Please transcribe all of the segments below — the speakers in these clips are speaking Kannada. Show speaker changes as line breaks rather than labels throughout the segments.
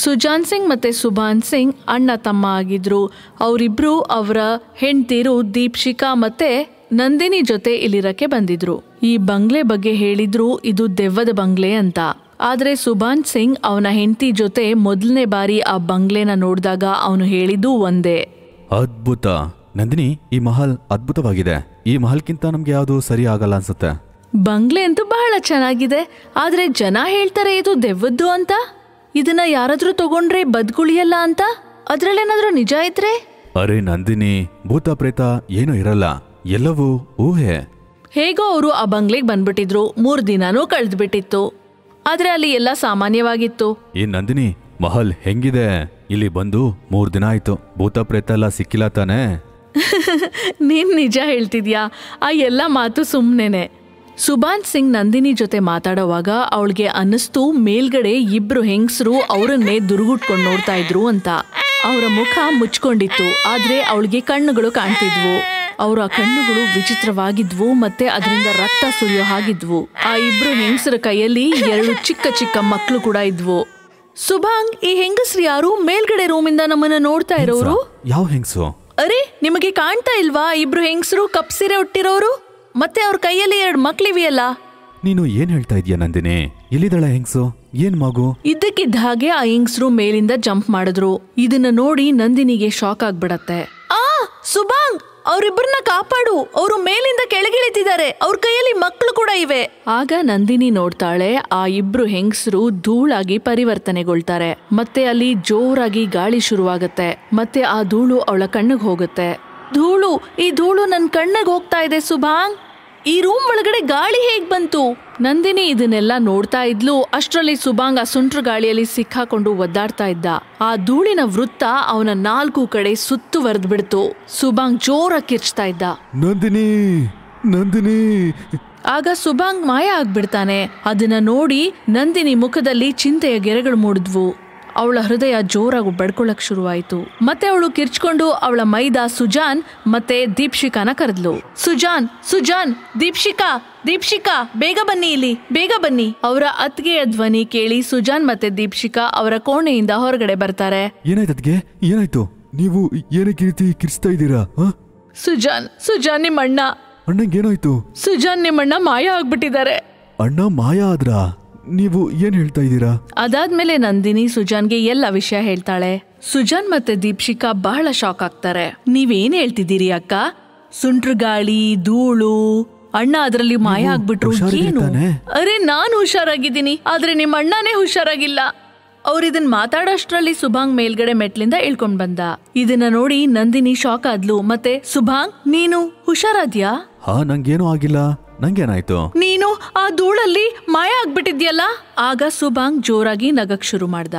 ಸುಜಾನ್ ಸಿಂಗ್ ಮತ್ತು ಸುಭಾನ್ ಸಿಂಗ್ ಅಣ್ಣ ತಮ್ಮ ಆಗಿದ್ರು ಅವರಿಬ್ರು ಅವರ ಹೆಂಡತಿರು ದೀಪ್ಶಿಕಾ ಮತ್ತೆ ನಂದಿನಿ ಜೊತೆ ಇಲ್ಲಿರಕ್ಕೆ ಬಂದಿದ್ರು ಈ ಬಂಗ್ಲೆ ಬಗ್ಗೆ ಹೇಳಿದ್ರು ಇದು ದೆವ್ವದ ಬಂಗ್ಲೆ ಅಂತ ಆದರೆ ಸುಭಾನ್ ಸಿಂಗ್ ಅವನ ಹೆಂಡತಿ ಜೊತೆ ಮೊದಲನೇ ಬಾರಿ ಆ ಬಂಗ್ಲೆನ ನೋಡಿದಾಗ ಅವನು ಹೇಳಿದ್ದು ಒಂದೇ
ಅದ್ಭುತ ನಂದಿನಿ ಈ ಮಹಲ್ ಅದ್ಭುತವಾಗಿದೆ ಈ ಮಹಲ್ಕ್ಕಿಂತ ನಮ್ಗೆ ಯಾವುದು ಸರಿ ಆಗಲ್ಲ ಅನ್ಸುತ್ತೆ
ಬಂಗ್ಲೆ ಅಂತೂ ಬಹಳ ಚೆನ್ನಾಗಿದೆ ಆದ್ರೆ ಜನ ಹೇಳ್ತಾರೆ ಇದು ದೆವ್ವದ್ದು ಅಂತ ಇದನ್ನ ಯಾರಾದ್ರೂ ತಗೊಂಡ್ರೆ ಬದ್ಕುಳಿಯಲ್ಲ ಅಂತ ಅದ್ರಲ್ಲೇನಾದ್ರೂ ನಿಜ ಇದ್ರೆ
ಅರೆ ನಂದಿನಿ ಭೂತ ಪ್ರೇತ ಏನೂ ಇರಲ್ಲ ಎಲ್ಲವೂ ಊಹೆ
ಹೇಗೋ ಅವರು ಆ ಬಂಗ್ಲೆಗೆ ಬಂದ್ಬಿಟ್ಟಿದ್ರು ಮೂರ್ ದಿನಾನೂ ಕಳೆದ್ಬಿಟ್ಟಿತ್ತು ಆದ್ರೆ ಅಲ್ಲಿ ಎಲ್ಲ ಸಾಮಾನ್ಯವಾಗಿತ್ತು
ಏ ನಂದಿನಿ ಮಹಲ್ ಹೆಂಗಿದೆ ಇಲ್ಲಿ ಬಂದು ಮೂರ್ ದಿನ ಆಯ್ತು ಭೂತ ಪ್ರೇತ ಎಲ್ಲ ಸಿಕ್ಕಿಲ್ಲ ತಾನೆ
ನೀನ್ ನಿಜ ಹೇಳ್ತಿದ್ಯಾ ಆ ಎಲ್ಲ ಮಾತು ಸುಮ್ಮನೆನೆ ಸುಭಾಂತ್ ಸಿಂಗ್ ನಂದಿನಿ ಜೊತೆ ಮಾತಾಡೋವಾಗ ಅವಳಿಗೆ ಅನ್ನಿಸ್ತು ಮೇಲ್ಗಡೆ ಇಬ್ರು ಹೆಂಗಸರು ಅವರನ್ನೇ ದುರುಗುಟ್ಕೊಂಡು ನೋಡ್ತಾ ಇದ್ರು ಅಂತ ಅವರ ಮುಖ ಮುಚ್ಕೊಂಡಿತ್ತು ಆದ್ರೆ ಅವಳಿಗೆ ಕಣ್ಣುಗಳು ಕಾಣ್ತಿದ್ವು ಅವರ ಕಣ್ಣುಗಳು ವಿಚಿತ್ರವಾಗಿದ್ವು ಮತ್ತೆ ಅದರಿಂದ ರಕ್ತ ಸುರಿಯೋ ಹಾಗಿದ್ವು ಆ ಇಬ್ರು ಹೆಂಗಸರ ಕೈಯಲ್ಲಿ ಎರಡು ಚಿಕ್ಕ ಚಿಕ್ಕ ಮಕ್ಕಳು ಕೂಡ ಇದ್ವು ಸುಭಾಂಗ್ ಈ ಹೆಂಗಸರು ಯಾರು ಮೇಲ್ಗಡೆ ರೂಮಿಂದ ನಮ್ಮನ್ನ ನೋಡ್ತಾ ಇರೋರು ಯಾವ ಹೆಂಗಸು ಅರೆ ನಿಮಗೆ ಕಾಣ್ತಾ ಇಲ್ವಾ ಇಬ್ರು ಹೆಂಗಸರು ಕಪ್ ಸೀರೆ ಉಟ್ಟಿರೋರು ಮತ್ತೆ ಅವ್ರ ಕೈಯಲ್ಲಿ ಎರಡು ಮಕ್ಳಿವಿಯಲ್ಲ
ನೀನು ಏನ್ ಹೇಳ್ತಾ ಇದೀಯ ನಂದಿನಿ ಎಲ್ಲಿದಳ ಹೆಂಗ್ಸು ಏನ್ ಮಗು
ಇದ್ದಕ್ಕಿದ್ದ ಹಾಗೆ ಆ ಹೆಂಗ್ಸರು ಮೇಲಿಂದ ಜಂಪ್ ಮಾಡಿದ್ರು ಇದನ್ನ ನೋಡಿ ನಂದಿನಿಗೆ ಶಾಕ್ ಆಗ್ಬಿಡತ್ತೆ ಆ ಸುಭಾಂಗ್ ಅವರಿಬ್ಬರನ್ನ ಕಾಪಾಡು ಅವರು ಮೇಲಿಂದ ಕೆಳಗಿಳಿತಿದ್ದಾರೆ ಅವ್ರ ಕೈಯಲ್ಲಿ ಮಕ್ಕಳು ಕೂಡ ಇವೆ ಆಗ ನಂದಿನಿ ನೋಡ್ತಾಳೆ ಆ ಇಬ್ರು ಹೆಂಗಸರು ಧೂಳಾಗಿ ಪರಿವರ್ತನೆಗೊಳ್ತಾರೆ ಮತ್ತೆ ಅಲ್ಲಿ ಜೋರಾಗಿ ಗಾಳಿ ಶುರುವಾಗತ್ತೆ ಮತ್ತೆ ಆ ಧೂಳು ಅವಳ ಕಣ್ಣಿಗೆ ಹೋಗುತ್ತೆ ಧೂಳು ಈ ಧೂಳು ನನ್ ಕಣ್ಣಿಗೆ ಹೋಗ್ತಾ ಇದೆ ಸುಭಾಂಗ್ ಈ ರೂಮ್ ಒಳಗಡೆ ಗಾಳಿ ಹೇಗೆ ಬಂತು ನಂದಿನಿ ಇದನ್ನೆಲ್ಲ ನೋಡ್ತಾ ಇದ್ಲು ಅಷ್ಟರಲ್ಲಿ ಸುಭಾಂಗ ಸುಂಟ್ರ ಗಾಳಿಯಲ್ಲಿ ಸಿಕ್ಕಾಕೊಂಡು ಒದ್ದಾಡ್ತಾ ಇದ್ದ ಆ ಧೂಳಿನ ವೃತ್ತ ಅವನ ನಾಲ್ಕು ಕಡೆ ವರ್ದ್ ಬಿಡ್ತು ಸುಭಾಂಗ್ ಜೋರ ಕಿರ್ಚ್ತಾ ಇದ್ದ
ನಂದಿನಿ ನಂದಿನಿ
ಆಗ ಸುಭಾಂಗ್ ಮಾಯ ಆಗ್ಬಿಡ್ತಾನೆ ಅದನ್ನ ನೋಡಿ ನಂದಿನಿ ಮುಖದಲ್ಲಿ ಚಿಂತೆಯ ಗೆರೆಗಳು ಮೂಡಿದ್ವು ಅವಳ ಹೃದಯ ಜೋರಾಗಿ ಬಡ್ಕೊಳ್ಳಕ್ ಶುರುವಾಯಿತು ಮತ್ತೆ ಅವಳು ಕಿರ್ಚ್ಕೊಂಡು ಅವಳ ಮೈದ ಸುಜಾನ್ ಮತ್ತೆ ದೀಪ್ಶಿಕಾನ ಕರೆದ್ಲು ಸುಜಾನ್ ಸುಜಾನ್ ದೀಪ್ಶಿಕಾ ದೀಪ್ಶಿಕಾ ಬೇಗ ಬನ್ನಿ ಇಲ್ಲಿ ಬೇಗ ಬನ್ನಿ ಅವರ ಅತ್ತಿಗೆಯ ಧ್ವನಿ ಕೇಳಿ ಸುಜಾನ್ ಮತ್ತೆ ದೀಪ್ಶಿಕಾ ಅವರ ಕೋಣೆಯಿಂದ ಹೊರಗಡೆ ಬರ್ತಾರೆ
ಏನಾಯ್ತು ಅದ್ಗೆ ಏನಾಯ್ತು ನೀವು ಏನಕ್ಕೆ ರೀತಿ ಕಿರಿಸ್ತಾ ಇದ್ದೀರಾ
ಸುಜಾನ್ ಸುಜಾನ್ ನಿಮ್ಮಣ್ಣ ಅಣ್ಣ
ಅಣ್ಣಂಗೇನಾಯ್ತು
ಸುಜಾನ್ ನಿಮ್ಮಣ್ಣ ಮಾಯ ಆಗ್ಬಿಟ್ಟಿದ್ದಾರೆ
ಅಣ್ಣ ಮಾಯಾ ಆದ್ರಾ ನೀವು ಏನ್ ಹೇಳ್ತಾ ಇದ್ದೀರಾ
ಅದಾದ್ಮೇಲೆ ನಂದಿನಿ ಸುಜಾನ್ಗೆ ಎಲ್ಲ ವಿಷಯ ಹೇಳ್ತಾಳೆ ಸುಜಾನ್ ಮತ್ತೆ ದೀಪ್ಶಿಕಾ ಬಹಳ ಶಾಕ್ ಆಗ್ತಾರೆ ನೀವೇನ್ ಹೇಳ್ತಿದ್ದೀರಿ ಅಕ್ಕ ಸುಂಟ್ರ ಗಾಳಿ ಧೂಳು ಅಣ್ಣ ಅದರಲ್ಲಿ ಮಾಯ ಆಗ್ಬಿಟ್ರು ಅರೆ ನಾನು ಹುಷಾರಾಗಿದ್ದೀನಿ ಆದ್ರೆ ನಿಮ್ಮ ಅಣ್ಣನೇ ಹುಷಾರಾಗಿಲ್ಲ ಅವ್ರ ಇದನ್ ಮಾತಾಡೋಷ್ಟ್ರಲ್ಲಿ ಸುಭಾಂಗ್ ಮೇಲ್ಗಡೆ ಮೆಟ್ಲಿಂದ ಇಳ್ಕೊಂಡ್ ಬಂದ ಇದನ್ನ ನೋಡಿ ನಂದಿನಿ ಶಾಕ್ ಆದ್ಲು ಮತ್ತೆ ಸುಭಾಂಗ್ ನೀನು ಹುಷಾರಾದ್ಯಾ
ಹಾ ನಂಗೇನು ಆಗಿಲ್ಲ ನಂಗೇನಾಯ್ತು
ನೀನು ಆ ಧೂಳಲ್ಲಿ ಮಾಯ ಆಗ್ಬಿಟ್ಟಿದ್ಯಲ್ಲ ಆಗ ಸುಬಾಂಗ್ ಜೋರಾಗಿ ನಗಕ್ ಶುರು ಮಾಡ್ದ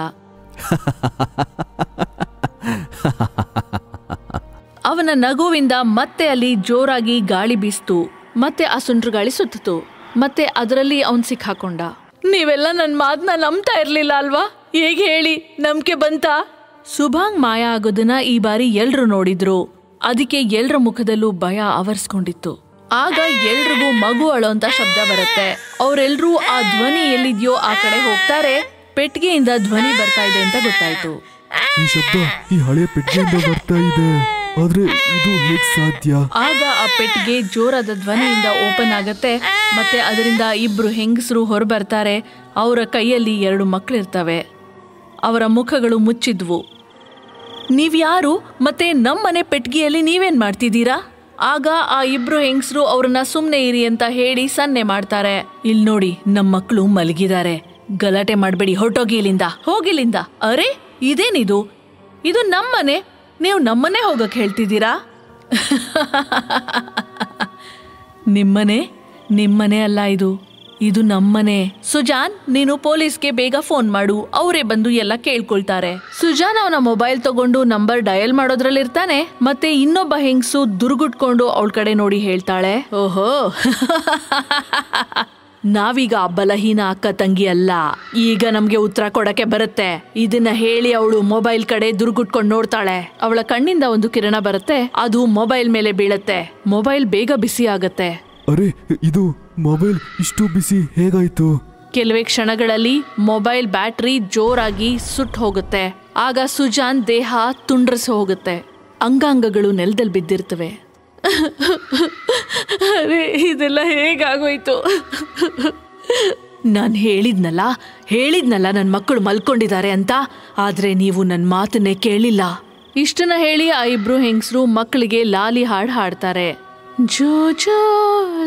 ಅವನ ನಗುವಿಂದ ಮತ್ತೆ ಅಲ್ಲಿ ಜೋರಾಗಿ ಗಾಳಿ ಬೀಸ್ತು ಮತ್ತೆ ಆ ಗಾಳಿ ಸುತ್ತಿತು ಮತ್ತೆ ಅದರಲ್ಲಿ ಅವನ್ ಸಿಕ್ಕಾಕೊಂಡ ನೀವೆಲ್ಲ ನನ್ ಮಾತನ್ನ ನಂಬ್ತಾ ಇರ್ಲಿಲ್ಲ ಅಲ್ವಾ ಹೇಗೆ ಹೇಳಿ ನಂಬಿಕೆ ಬಂತ ಸುಭಾಂಗ್ ಮಾಯ ಆಗೋದನ್ನ ಈ ಬಾರಿ ಎಲ್ರು ನೋಡಿದ್ರು ಅದಕ್ಕೆ ಎಲ್ರ ಮುಖದಲ್ಲೂ ಭಯ ಆವರಿಸ್ಕೊಂಡಿತ್ತು ಆಗ ಎಲ್ರಿಗೂ ಮಗು ಅಳೋಂತ ಶಬ್ದ ಬರುತ್ತೆ ಅವರೆಲ್ಲರೂ ಆ ಧ್ವನಿ ಎಲ್ಲಿದೆಯೋ ಆ ಕಡೆ ಹೋಗ್ತಾರೆ ಪೆಟ್ಟಿಗೆಯಿಂದ ಧ್ವನಿ ಬರ್ತಾ ಇದೆ ಅಂತ ಗೊತ್ತಾಯ್ತು
ಈ ಈ ಬರ್ತಾ ಇದೆ ಇದು ಸಾಧ್ಯ
ಆಗ ಆ ಪೆಟ್ಟಿಗೆ ಜೋರಾದ ಧ್ವನಿಯಿಂದ ಓಪನ್ ಆಗತ್ತೆ ಮತ್ತೆ ಅದರಿಂದ ಇಬ್ರು ಹೆಂಗಸರು ಹೊರ ಬರ್ತಾರೆ ಅವರ ಕೈಯಲ್ಲಿ ಎರಡು ಮಕ್ಕಳಿರ್ತವೆ ಅವರ ಮುಖಗಳು ಮುಚ್ಚಿದ್ವು ನೀವ್ಯಾರು ಮತ್ತೆ ನಮ್ಮನೆ ಪೆಟ್ಗೆಯಲ್ಲಿ ನೀವೇನ್ ಮಾಡ್ತಿದ್ದೀರಾ ಆಗ ಆ ಇಬ್ರು ಹೆಂಗಸರು ಅವ್ರನ್ನ ಸುಮ್ಮನೆ ಇರಿ ಅಂತ ಹೇಳಿ ಸನ್ನೆ ಮಾಡ್ತಾರೆ ಇಲ್ ನೋಡಿ ನಮ್ಮ ಮಕ್ಕಳು ಮಲಗಿದ್ದಾರೆ ಗಲಾಟೆ ಮಾಡಬೇಡಿ ಹೊರಟೋಗಿ ಇಲ್ಲಿಂದ ಹೋಗಿಲಿಂದ ಅರೆ ಇದೇನಿದು ಇದು ನಮ್ಮನೆ ನೀವು ನಮ್ಮನೆ ಹೋಗಕ್ಕೆ ಹೇಳ್ತಿದ್ದೀರಾ ನಿಮ್ಮನೆ ನಿಮ್ಮನೆ ಅಲ್ಲ ಇದು ಇದು ನಮ್ಮನೆ ಸುಜಾನ್ ನೀನು ಪೊಲೀಸ್ಗೆ ಬೇಗ ಫೋನ್ ಮಾಡು ಅವರೇ ಬಂದು ಎಲ್ಲ ಕೇಳ್ಕೊಳ್ತಾರೆ ಸುಜಾನ್ ಅವನ ಮೊಬೈಲ್ ತಗೊಂಡು ನಂಬರ್ ಡಯಲ್ ಮಾಡೋದ್ರಲ್ಲಿರ್ತಾನೆ ಮತ್ತೆ ಇನ್ನೊಬ್ಬ ಹೆಂಗ್ಸು ದುರ್ಗುಟ್ಕೊಂಡು ಅವಳ ಕಡೆ ನೋಡಿ ಹೇಳ್ತಾಳೆ ಓಹೋ ನಾವೀಗ ಬಲಹೀನ ಅಕ್ಕ ತಂಗಿ ಅಲ್ಲ ಈಗ ನಮ್ಗೆ ಉತ್ತರ ಕೊಡಕ್ಕೆ ಬರುತ್ತೆ ಇದನ್ನ ಹೇಳಿ ಅವಳು ಮೊಬೈಲ್ ಕಡೆ ದುರ್ಗುಟ್ಕೊಂಡು ನೋಡ್ತಾಳೆ ಅವಳ ಕಣ್ಣಿಂದ ಒಂದು ಕಿರಣ ಬರುತ್ತೆ ಅದು ಮೊಬೈಲ್ ಮೇಲೆ ಬೀಳತ್ತೆ ಮೊಬೈಲ್ ಬೇಗ ಬಿಸಿ ಆಗತ್ತೆ
ಅರೆ ಇದು ಮೊಬೈಲ್ ಇಷ್ಟು ಬಿಸಿ ಹೇಗಾಯ್ತು
ಕೆಲವೇ ಕ್ಷಣಗಳಲ್ಲಿ ಮೊಬೈಲ್ ಬ್ಯಾಟ್ರಿ ಜೋರಾಗಿ ಸುಟ್ಟು ಹೋಗುತ್ತೆ ಆಗ ಸುಜಾನ್ ದೇಹ ತುಂಡ್ರಸಿ ಹೋಗುತ್ತೆ ಅಂಗಾಂಗಗಳು ನೆಲದಲ್ಲಿ ಬಿದ್ದಿರ್ತವೆ ಅರೆ ಇದೆಲ್ಲ ಹೇಗಾಗೋಯ್ತು ನಾನು ಹೇಳಿದ್ನಲ್ಲ ಹೇಳಿದ್ನಲ್ಲ ನನ್ನ ಮಕ್ಕಳು ಮಲ್ಕೊಂಡಿದ್ದಾರೆ ಅಂತ ಆದರೆ ನೀವು ನನ್ನ ಮಾತನ್ನೇ ಕೇಳಿಲ್ಲ ಇಷ್ಟನ್ನ ಹೇಳಿ ಆ ಇಬ್ರು ಹೆಂಗಸರು ಮಕ್ಕಳಿಗೆ ಲಾಲಿ ಹಾಡು ಹಾಡ್ತಾರೆ ಜೋಜೋ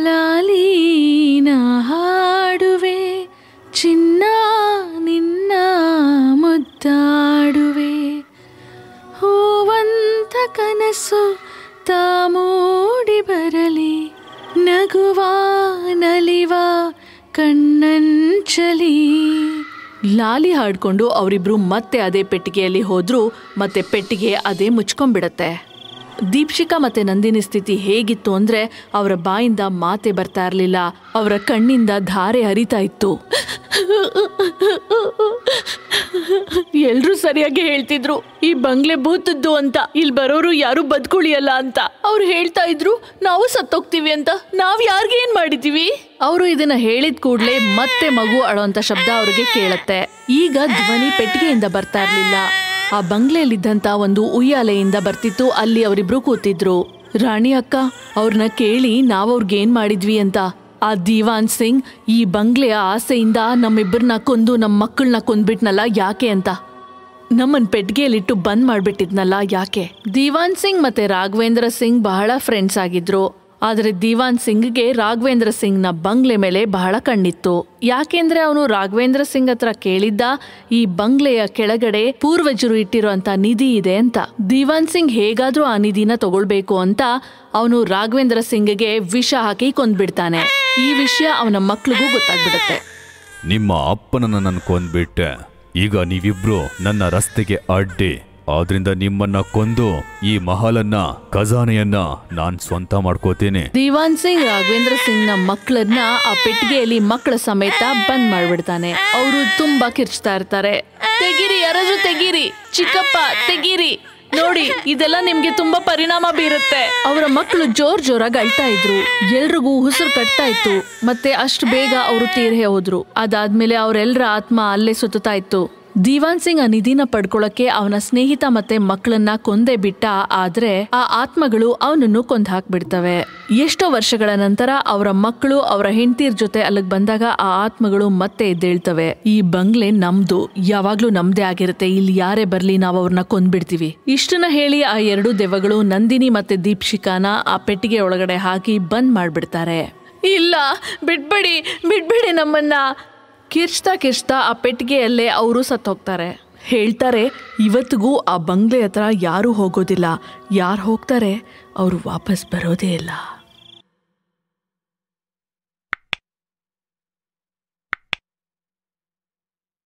ಲಾಲೀನ ಹಾಡುವೆ ಚಿನ್ನ ನಿನ್ನ ಮುದ್ದಾಡುವೆ ಹೂವಂತ ಕನಸು ತಾಮೂಡಿ ಬರಲಿ ನಗುವಾ ನಲಿವಾ ಕಣ್ಣಂಚಲಿ ಲಾಲಿ ಹಾಡ್ಕೊಂಡು ಅವರಿಬ್ರು ಮತ್ತೆ ಅದೇ ಪೆಟ್ಟಿಗೆಯಲ್ಲಿ ಹೋದ್ರು ಮತ್ತೆ ಪೆಟ್ಟಿಗೆ ಅದೇ ಮುಚ್ಕೊಂಡ್ಬಿಡತ್ತೆ ದೀಕ್ಷಿಕಾ ಮತ್ತೆ ನಂದಿನಿ ಸ್ಥಿತಿ ಹೇಗಿತ್ತು ಅಂದ್ರೆ ಅವರ ಬಾಯಿಂದ ಮಾತೆ ಬರ್ತಾ ಇರಲಿಲ್ಲ ಅವರ ಕಣ್ಣಿಂದ ಧಾರೆ ಹರಿತಾ ಇತ್ತು ಎಲ್ಲರೂ ಸರಿಯಾಗಿ ಹೇಳ್ತಿದ್ರು ಈ ಬಂಗ್ಲೆ ಭೂತದ್ದು ಅಂತ ಇಲ್ಲಿ ಬರೋರು ಯಾರು ಬದುಕುಳಿಯಲ್ಲ ಅಂತ ಅವ್ರು ಹೇಳ್ತಾ ಇದ್ರು ನಾವು ಸತ್ತೋಗ್ತೀವಿ ಅಂತ ನಾವು ಯಾರಿಗೆ ಏನು ಮಾಡಿದೀವಿ ಅವರು ಇದನ್ನ ಹೇಳಿದ ಕೂಡಲೇ ಮತ್ತೆ ಮಗು ಅಂತ ಶಬ್ದ ಅವ್ರಿಗೆ ಕೇಳತ್ತೆ ಈಗ ಧ್ವನಿ ಪೆಟ್ಟಿಗೆಯಿಂದ ಬರ್ತಾ ಇರಲಿಲ್ಲ ಆ ಬಂಗ್ಲೆಯಲ್ಲಿದ್ದಂತ ಒಂದು ಉಯ್ಯಾಲೆಯಿಂದ ಬರ್ತಿತ್ತು ಅಲ್ಲಿ ಅವರಿಬ್ರು ಕೂತಿದ್ರು ರಾಣಿ ಅಕ್ಕ ಅವ್ರನ್ನ ಕೇಳಿ ಏನು ಮಾಡಿದ್ವಿ ಅಂತ ಆ ದಿವಾನ್ ಸಿಂಗ್ ಈ ಬಂಗ್ಲೆಯ ಆಸೆಯಿಂದ ನಮ್ಮಿಬ್ಬರನ್ನ ಕೊಂದು ನಮ್ಮ ಮಕ್ಕಳನ್ನ ಕೊಂದ್ಬಿಟ್ನಲ್ಲ ಯಾಕೆ ಅಂತ ನಮ್ಮನ್ ಪೆಟ್ಗೆಯಲ್ಲಿಟ್ಟು ಬಂದ್ ಮಾಡ್ಬಿಟ್ಟಿದ್ನಲ್ಲ ಯಾಕೆ ದಿವಾನ್ ಸಿಂಗ್ ಮತ್ತೆ ರಾಘವೇಂದ್ರ ಸಿಂಗ್ ಬಹಳ ಫ್ರೆಂಡ್ಸ್ ಆಗಿದ್ರು ಆದರೆ ದಿವಾನ್ ಸಿಂಗ್ಗೆ ರಾಘವೇಂದ್ರ ಸಿಂಗ್ನ ಬಂಗ್ಲೆ ಮೇಲೆ ಬಹಳ ಕಣ್ಣಿತ್ತು ಯಾಕೆಂದ್ರೆ ಅವನು ರಾಘವೇಂದ್ರ ಸಿಂಗ್ ಹತ್ರ ಕೇಳಿದ್ದ ಈ ಬಂಗ್ಲೆಯ ಕೆಳಗಡೆ ಪೂರ್ವಜರು ಇಟ್ಟಿರುವಂತ ನಿಧಿ ಇದೆ ಅಂತ ದಿವಾನ್ ಸಿಂಗ್ ಹೇಗಾದ್ರೂ ಆ ನಿಧಿನ ತಗೊಳ್ಬೇಕು ಅಂತ ಅವನು ರಾಘವೇಂದ್ರ ಸಿಂಗ್ಗೆ ವಿಷ ಹಾಕಿ ಕೊಂದ್ಬಿಡ್ತಾನೆ ಈ ವಿಷಯ ಅವನ ಮಕ್ಳಿಗೂ ಗೊತ್ತಾಗ್ಬಿಡುತ್ತೆ
ನಿಮ್ಮ ಅಪ್ಪನನ್ನ ಕೊಂದ್ಬಿಟ್ಟೆ ಈಗ ನೀವಿಬ್ರು ನನ್ನ ರಸ್ತೆಗೆ ಅಡ್ಡಿ ಆದ್ರಿಂದ ನಿಮ್ಮನ್ನ ಕೊಂದು ಈ ಮಹಲನ್ನ ಖಜಾನೆಯನ್ನ ನಾನ್ ಸ್ವಂತ ಮಾಡ್ಕೋತೇನೆ
ದಿವಾನ್ ಸಿಂಗ್ ರಾಘವೇಂದ್ರ ಸಿಂಗ್ ನ ಮಕ್ಕಳನ್ನ ಆ ಪೆಟ್ಟಿಗೆಯಲ್ಲಿ ಮಕ್ಕಳ ಸಮೇತ ಬಂದ್ ಮಾಡ್ಬಿಡ್ತಾನೆ ಅವರು ತುಂಬಾ ಕಿರ್ಚ್ತಾ ಇರ್ತಾರೆ ತೆಗಿರಿ ಯಾರಾದ್ರೂ ತೆಗೀರಿ ಚಿಕ್ಕಪ್ಪ ತೆಗೀರಿ ನೋಡಿ ಇದೆಲ್ಲ ನಿಮ್ಗೆ ತುಂಬಾ ಪರಿಣಾಮ ಬೀರುತ್ತೆ ಅವರ ಮಕ್ಕಳು ಜೋರ್ ಜೋರಾಗಿ ಅಳ್ತಾ ಇದ್ರು ಎಲ್ರಿಗೂ ಉಸಿರು ಕಟ್ತಾ ಇತ್ತು ಮತ್ತೆ ಅಷ್ಟು ಬೇಗ ಅವರು ತೀರ್ಹೆ ಹೋದ್ರು ಅದಾದ್ಮೇಲೆ ಅವರೆಲ್ಲರ ಆತ್ಮ ಅಲ್ಲೇ ಸುತ್ತಾ ಇತ್ತು ದೀವಾನ್ ಸಿಂಗ್ ಆ ನಿಧಿನ ಪಡ್ಕೊಳ್ಳಕ್ಕೆ ಅವನ ಸ್ನೇಹಿತ ಮತ್ತೆ ಮಕ್ಕಳನ್ನ ಕೊಂದೆ ಬಿಟ್ಟ ಆದ್ರೆ ಆ ಆತ್ಮಗಳು ಅವನನ್ನು ಕೊಂದ್ ಹಾಕ್ಬಿಡ್ತವೆ ಎಷ್ಟೋ ವರ್ಷಗಳ ನಂತರ ಅವರ ಮಕ್ಕಳು ಅವರ ಹೆಂಡತಿಯರ್ ಜೊತೆ ಅಲ್ಲಿಗೆ ಬಂದಾಗ ಆ ಆತ್ಮಗಳು ಮತ್ತೆ ಎದ್ದೇಳ್ತವೆ ಈ ಬಂಗ್ಲೆ ನಮ್ದು ಯಾವಾಗ್ಲೂ ನಮ್ದೇ ಆಗಿರುತ್ತೆ ಇಲ್ಲಿ ಯಾರೇ ಬರ್ಲಿ ನಾವು ಅವ್ರನ್ನ ಕೊಂದ್ಬಿಡ್ತೀವಿ ಇಷ್ಟನ್ನ ಹೇಳಿ ಆ ಎರಡು ದೆವ್ವಗಳು ನಂದಿನಿ ಮತ್ತೆ ದೀಪ್ಶಿಕಾನ ಆ ಪೆಟ್ಟಿಗೆ ಒಳಗಡೆ ಹಾಕಿ ಬಂದ್ ಮಾಡ್ಬಿಡ್ತಾರೆ ಇಲ್ಲ ಬಿಡ್ಬೇಡಿ ಬಿಡ್ಬೇಡಿ ನಮ್ಮನ್ನ ಕಿರ್ಚ್ತಾ ಕಿರ್ಚ್ತಾ ಆ ಪೆಟ್ಟಿಗೆಯಲ್ಲೇ ಅವರು ಸತ್ತೋಗ್ತಾರೆ ಹೇಳ್ತಾರೆ ಇವತ್ತಿಗೂ ಆ ಬಂಗ್ಲೆ ಹತ್ರ ಯಾರೂ ಹೋಗೋದಿಲ್ಲ ಯಾರು ಹೋಗ್ತಾರೆ ಅವರು ವಾಪಸ್ ಬರೋದೇ ಇಲ್ಲ